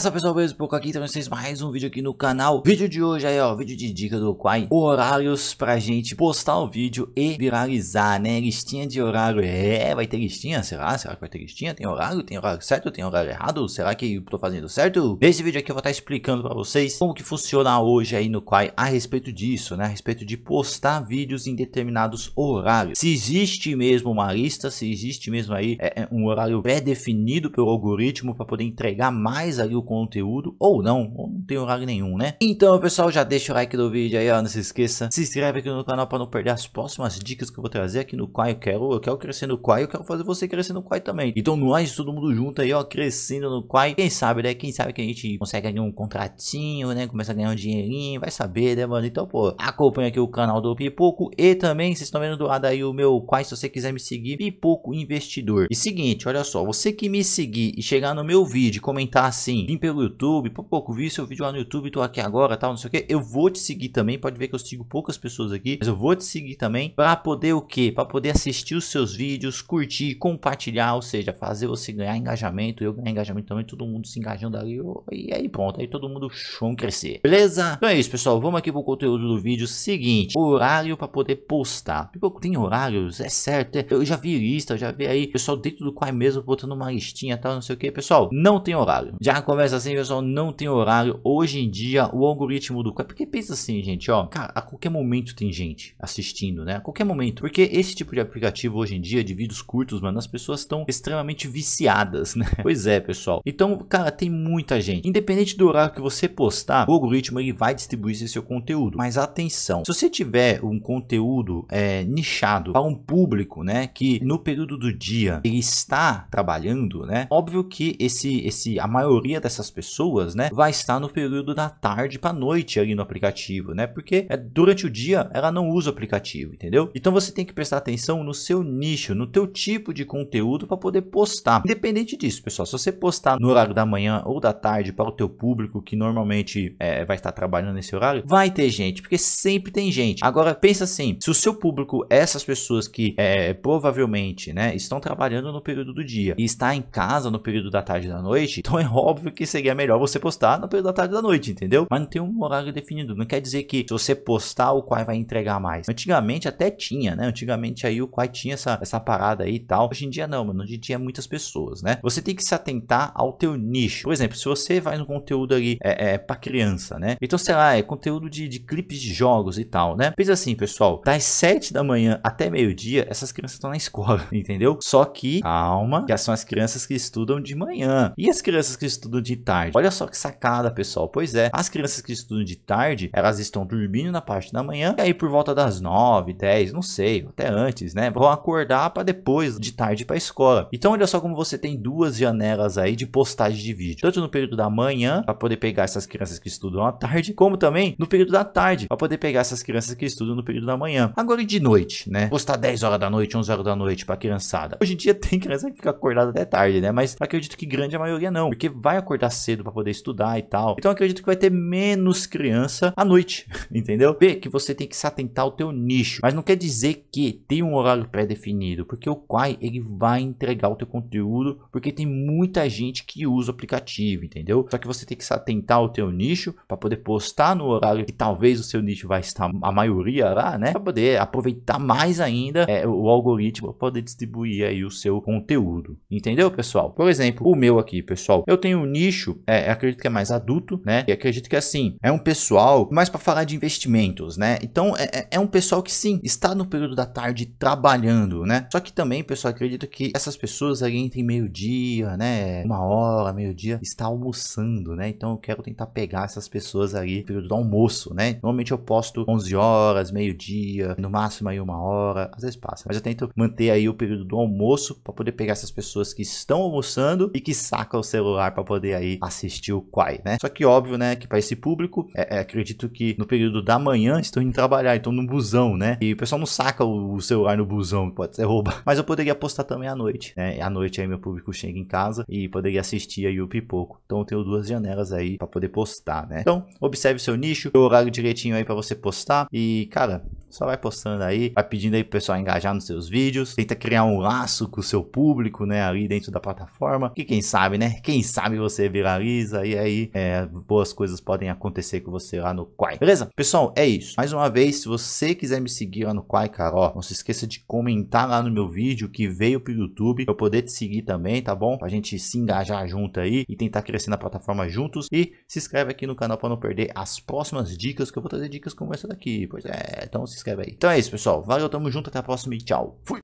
Salve pessoal, beleza? Pouco aqui, então vocês é mais um vídeo aqui no canal Vídeo de hoje aí, ó, vídeo de dica do Quai Horários pra gente postar o vídeo e viralizar, né? Listinha de horário, é, vai ter listinha, será? Será que vai ter listinha? Tem horário? Tem horário certo? Tem horário errado? Será que eu tô fazendo certo? Nesse vídeo aqui eu vou estar tá explicando pra vocês como que funciona hoje aí no Quai a respeito disso, né? A respeito de postar vídeos em determinados horários Se existe mesmo uma lista, se existe mesmo aí é, é um horário pré-definido pelo algoritmo pra poder entregar mais ali o conteúdo ou não, ou não tem horário nenhum, né? Então, pessoal, já deixa o like do vídeo aí, ó, não se esqueça. Se inscreve aqui no canal para não perder as próximas dicas que eu vou trazer aqui no Quai. Eu quero, eu quero crescer no Quai, eu quero fazer você crescer no Quai também. Então, nós, todo mundo junto aí, ó, crescendo no Quai. Quem sabe, né? Quem sabe que a gente consegue ganhar um contratinho, né? Começa a ganhar um dinheirinho, vai saber, né, mano? Então, pô, acompanha aqui o canal do Pipoco e também, vocês estão vendo do lado aí o meu Quai, se você quiser me seguir, Pipoco Investidor. E seguinte, olha só, você que me seguir e chegar no meu vídeo e comentar assim, vim pelo YouTube, por pouco vi seu vídeo lá no YouTube, tô aqui agora, tal, não sei o que, eu vou te seguir também, pode ver que eu sigo poucas pessoas aqui, mas eu vou te seguir também para poder o que? Para poder assistir os seus vídeos, curtir, compartilhar, ou seja, fazer você ganhar engajamento, eu ganhar engajamento também, todo mundo se engajando ali, e aí pronto, aí todo mundo chão crescer, beleza? Então é isso, pessoal, vamos aqui pro conteúdo do vídeo seguinte, horário para poder postar, tem horários, é certo, é, eu já vi lista, já vi aí, pessoal dentro do quai é mesmo, botando uma listinha, tal, não sei o que, pessoal, não tem horário, já agora conversa assim, pessoal, não tem horário. Hoje em dia, o algoritmo do... Porque pensa assim, gente, ó. Cara, a qualquer momento tem gente assistindo, né? A qualquer momento. Porque esse tipo de aplicativo hoje em dia, de vídeos curtos, mano, as pessoas estão extremamente viciadas, né? Pois é, pessoal. Então, cara, tem muita gente. Independente do horário que você postar, o algoritmo ele vai distribuir esse seu conteúdo. Mas atenção, se você tiver um conteúdo é, nichado para um público, né? Que no período do dia ele está trabalhando, né? Óbvio que esse, esse, a maioria dessas pessoas, né, vai estar no período da tarde para noite ali no aplicativo, né? Porque é, durante o dia ela não usa o aplicativo, entendeu? Então você tem que prestar atenção no seu nicho, no teu tipo de conteúdo para poder postar. Independente disso, pessoal, se você postar no horário da manhã ou da tarde para o teu público que normalmente é, vai estar trabalhando nesse horário, vai ter gente, porque sempre tem gente. Agora pensa assim, se o seu público é essas pessoas que é, provavelmente, né, estão trabalhando no período do dia e está em casa no período da tarde e da noite, então é óbvio que seria melhor você postar no período da tarde da noite, entendeu? Mas não tem um horário definido. Não quer dizer que se você postar, o Quai vai entregar mais. Antigamente até tinha, né? Antigamente aí o Quai tinha essa, essa parada aí e tal. Hoje em dia não, mano. Hoje em dia é muitas pessoas, né? Você tem que se atentar ao teu nicho. Por exemplo, se você vai no conteúdo ali é, é pra criança, né? Então, sei lá, é conteúdo de, de clipes de jogos e tal, né? Pensa assim, pessoal. Das 7 da manhã até meio-dia, essas crianças estão na escola, entendeu? Só que, calma, que são as crianças que estudam de manhã. E as crianças que estudam estudam de tarde. Olha só que sacada, pessoal. Pois é, as crianças que estudam de tarde, elas estão dormindo na parte da manhã, e aí por volta das 9, 10, não sei, até antes, né? Vão acordar para depois de tarde para escola. Então olha só como você tem duas janelas aí de postagem de vídeo, tanto no período da manhã para poder pegar essas crianças que estudam à tarde, como também no período da tarde para poder pegar essas crianças que estudam no período da manhã. Agora e de noite, né? Postar 10 horas da noite, 11 horas da noite para criançada. Hoje em dia tem criança que fica acordada até tarde, né? Mas acredito que grande a maioria não, porque vai acordar acordar cedo para poder estudar e tal. Então acredito que vai ter menos criança à noite, entendeu? B, que você tem que se atentar ao teu nicho, mas não quer dizer que tem um horário pré-definido, porque o Quai ele vai entregar o teu conteúdo, porque tem muita gente que usa o aplicativo, entendeu? Só que você tem que se atentar ao teu nicho para poder postar no horário que talvez o seu nicho vai estar a maioria lá, né? Para poder aproveitar mais ainda é, o algoritmo, para poder distribuir aí o seu conteúdo, entendeu, pessoal? Por exemplo, o meu aqui, pessoal, eu tenho um nicho nicho é, acredito que é mais adulto, né? E acredito que assim, é um pessoal mais para falar de investimentos, né? Então é, é, é um pessoal que sim, está no período da tarde trabalhando, né? Só que também, pessoal, acredito que essas pessoas alguém tem meio-dia, né? Uma hora, meio-dia, está almoçando, né? Então eu quero tentar pegar essas pessoas aí no período do almoço, né? Normalmente eu posto 11 horas, meio-dia, no máximo aí uma hora, às vezes passa. Mas eu tento manter aí o período do almoço para poder pegar essas pessoas que estão almoçando e que sacam o celular para poder aí assistir o Quai, né? Só que óbvio, né, que para esse público, é, é, acredito que no período da manhã estão indo trabalhar, então no busão, né? E o pessoal não saca o, o celular no busão, pode ser rouba. Mas eu poderia postar também à noite, né? À noite aí meu público chega em casa e poderia assistir aí o Pipoco. Então eu tenho duas janelas aí para poder postar, né? Então, observe seu nicho, o horário direitinho aí para você postar e, cara, só vai postando aí, vai pedindo aí pro pessoal engajar nos seus vídeos, tenta criar um laço com o seu público, né, ali dentro da plataforma. E quem sabe, né? Quem sabe você viraliza e aí é, boas coisas podem acontecer com você lá no Quai. Beleza? Pessoal, é isso. Mais uma vez, se você quiser me seguir lá no Quai, cara, ó, não se esqueça de comentar lá no meu vídeo que veio pro YouTube, eu poder te seguir também, tá bom? Pra gente se engajar junto aí e tentar crescer na plataforma juntos. E se inscreve aqui no canal para não perder as próximas dicas, que eu vou trazer dicas como essa daqui. Pois é, então se inscreve aí. Então é isso, pessoal. Valeu, tamo junto, até a próxima e tchau. Fui!